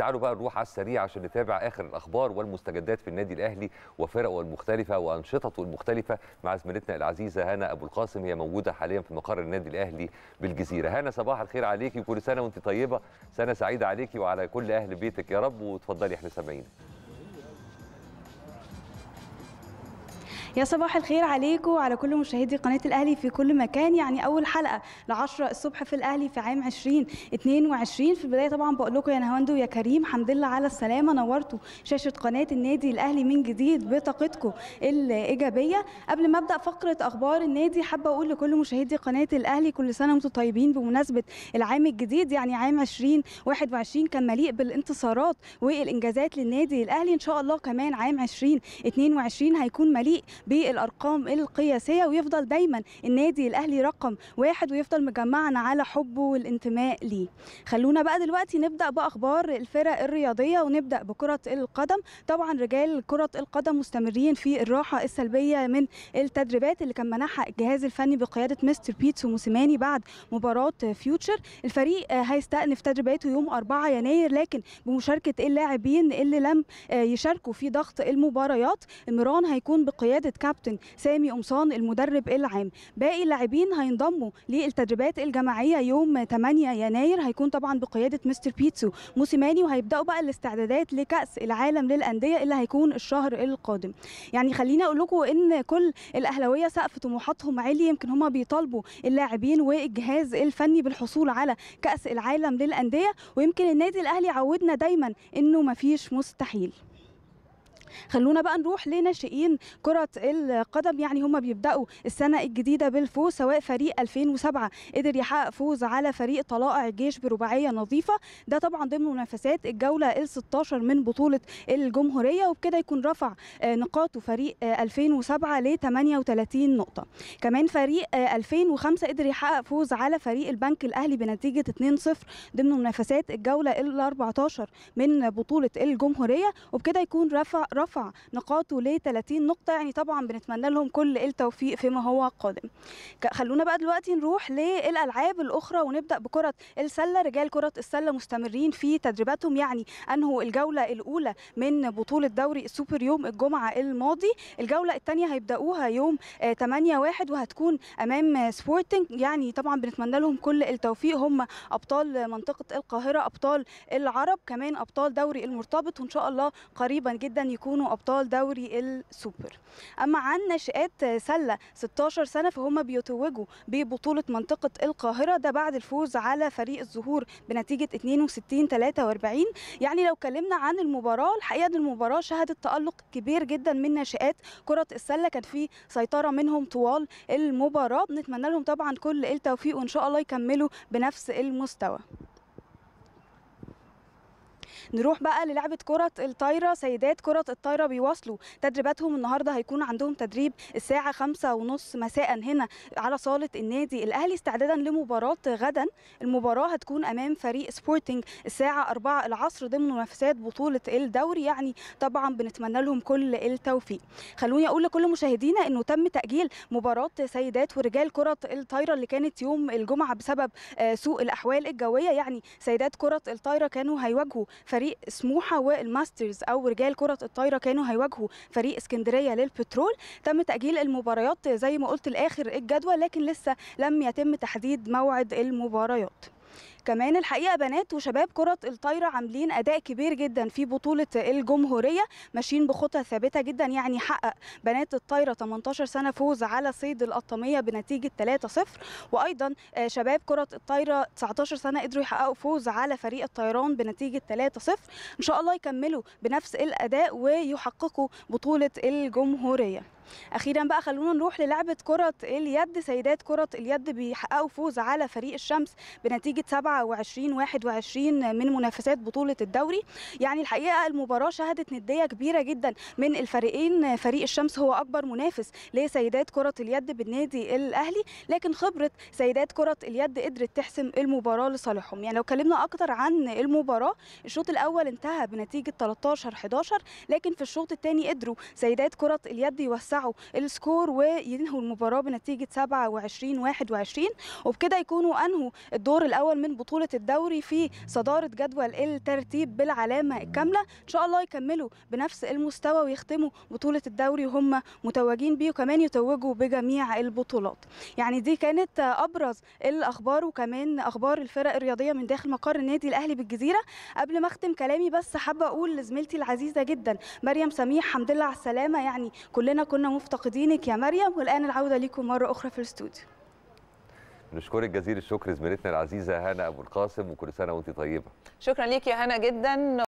تعالوا بقى نروح على السريع عشان نتابع اخر الاخبار والمستجدات في النادي الاهلي وفرقه المختلفه وانشطته المختلفه مع زميلتنا العزيزه هنا ابو القاسم هي موجوده حاليا في مقر النادي الاهلي بالجزيره هنا صباح الخير عليكي وكل سنه وانت طيبه سنه سعيده عليكي وعلى كل اهل بيتك يا رب وتفضلي احنا سامعينك يا صباح الخير عليكم وعلى كل مشاهدي قناه الاهلي في كل مكان يعني اول حلقه ل 10 الصبح في الاهلي في عام 2022 في البدايه طبعا بقول لكم يا نهاوند يا كريم حمد لله على السلامه نورتوا شاشه قناه النادي الاهلي من جديد بطاقتكم الايجابيه قبل ما ابدا فقره اخبار النادي حابه اقول لكل مشاهدي قناه الاهلي كل سنه وانتم طيبين بمناسبه العام الجديد يعني عام 2021 كان مليء بالانتصارات والانجازات للنادي الاهلي ان شاء الله كمان عام 2022 هيكون مليء بالارقام القياسيه ويفضل دايما النادي الاهلي رقم واحد ويفضل مجمعنا على حبه والانتماء ليه خلونا بقى دلوقتي نبدا باخبار الفرق الرياضيه ونبدا بكره القدم طبعا رجال كره القدم مستمرين في الراحه السلبيه من التدريبات اللي كان منحها الجهاز الفني بقياده مستر بيتسو موسيماني بعد مباراه فيوتشر الفريق هيستأنف تدريباته يوم 4 يناير لكن بمشاركه اللاعبين اللي لم يشاركوا في ضغط المباريات المران هيكون بقياده رئاسه كابتن سامي قمصان المدرب العام باقي اللاعبين هينضموا للتدريبات الجماعيه يوم 8 يناير هيكون طبعا بقياده مستر بيتسو موسيماني وهيبداوا بقى الاستعدادات لكاس العالم للانديه اللي هيكون الشهر القادم يعني خليني اقول لكم ان كل الاهلاويه سقف طموحاتهم عالي يمكن هم بيطالبوا اللاعبين والجهاز الفني بالحصول على كاس العالم للانديه ويمكن النادي الاهلي عودنا دايما انه مفيش مستحيل خلونا بقى نروح لناشئين كرة القدم يعني هم بيبدأوا السنة الجديدة بالفوز سواء فريق 2007 قدر يحقق فوز على فريق طلائع الجيش برباعية نظيفة ده طبعا ضمن منافسات الجولة ال 16 من بطولة الجمهورية وبكده يكون رفع آه، نقاطه فريق 2007 آه، ل 38 نقطة كمان فريق 2005 آه، قدر يحقق فوز على فريق البنك الأهلي بنتيجة 2-0 ضمن منافسات الجولة ال 14 من بطولة الجمهورية وبكده يكون رفع رفع نقاطه ل 30 نقطه يعني طبعا بنتمنى لهم كل التوفيق فيما هو قادم خلونا بقى دلوقتي نروح للالعاب الاخرى ونبدا بكره السله رجال كره السله مستمرين في تدريباتهم يعني انهوا الجوله الاولى من بطوله دوري السوبر يوم الجمعه الماضي الجوله الثانيه هيبداوها يوم 8 آه، 1 وهتكون امام سبورتنج يعني طبعا بنتمنى لهم كل التوفيق هم ابطال منطقه القاهره ابطال العرب كمان ابطال دوري المرتبط وان شاء الله قريبا جدا يكون يكونوا ابطال دوري السوبر اما عن ناشئات سله 16 سنه فهم بيتوجوا ببطوله منطقه القاهره ده بعد الفوز على فريق الزهور بنتيجه 62 43 يعني لو اتكلمنا عن المباراه الحقيقه المباراه شهدت تالق كبير جدا من ناشئات كره السله كان في سيطره منهم طوال المباراه بنتمنى لهم طبعا كل التوفيق وان شاء الله يكملوا بنفس المستوى نروح بقى للعبه كره الطايره سيدات كره الطايره بيواصلوا تدريباتهم النهارده هيكون عندهم تدريب الساعه 5:30 مساء هنا على صاله النادي الاهلي استعدادا لمباراه غدا المباراه هتكون امام فريق سبورتنج الساعه أربعة العصر ضمن منافسات بطوله الدوري يعني طبعا بنتمنى لهم كل التوفيق خلوني اقول لكل مشاهدينا انه تم تاجيل مباراه سيدات ورجال كره الطايره اللي كانت يوم الجمعه بسبب آه، سوء الاحوال الجويه يعني سيدات كره الطايره كانوا هيواجهوا فريق سموحه والماسترز او رجال كره الطايره كانوا هيواجهوا فريق اسكندريه للبترول تم تاجيل المباريات زي ما قلت لاخر الجدول لكن لسه لم يتم تحديد موعد المباريات كمان الحقيقه بنات وشباب كره الطايره عاملين اداء كبير جدا في بطوله الجمهوريه ماشيين بخطى ثابته جدا يعني حقق بنات الطايره 18 سنه فوز على صيد القطاميه بنتيجه 3-0 وايضا آه، شباب كره الطايره 19 سنه قدروا يحققوا فوز على فريق الطيران بنتيجه 3-0 ان شاء الله يكملوا بنفس الاداء ويحققوا بطوله الجمهوريه اخيرا بقى خلونا نروح للعبه كره اليد سيدات كره اليد بيحققوا فوز على فريق الشمس بنتيجه 27 21 من منافسات بطوله الدوري يعني الحقيقه المباراه شهدت نديه كبيره جدا من الفريقين فريق الشمس هو اكبر منافس لسيدات كره اليد بالنادي الاهلي لكن خبره سيدات كره اليد قدرت تحسم المباراه لصالحهم يعني لو اتكلمنا اكتر عن المباراه الشوط الاول انتهى بنتيجه 13 11 لكن في الشوط الثاني قدروا سيدات كره اليد يوسعوا يرفعوا السكور وينهوا المباراه بنتيجه 27 21 وبكده يكونوا انهوا الدور الاول من بطوله الدوري في صداره جدول الترتيب بالعلامه الكامله ان شاء الله يكملوا بنفس المستوى ويختموا بطوله الدوري وهم متوجين بيه وكمان يتوجوا بجميع البطولات يعني دي كانت ابرز الاخبار وكمان اخبار الفرق الرياضيه من داخل مقر النادي الاهلي بالجزيره قبل ما اختم كلامي بس حابه اقول لزميلتي العزيزه جدا مريم سميح حمد لله على السلامه يعني كلنا كنا مفتقدينك يا مريم والان العوده لكم مره اخرى في الاستوديو نشكرك جزيل الشكر زميلتنا العزيزه هنا ابو القاسم وكل سنه وانت طيبه شكرا لك يا هنا جدا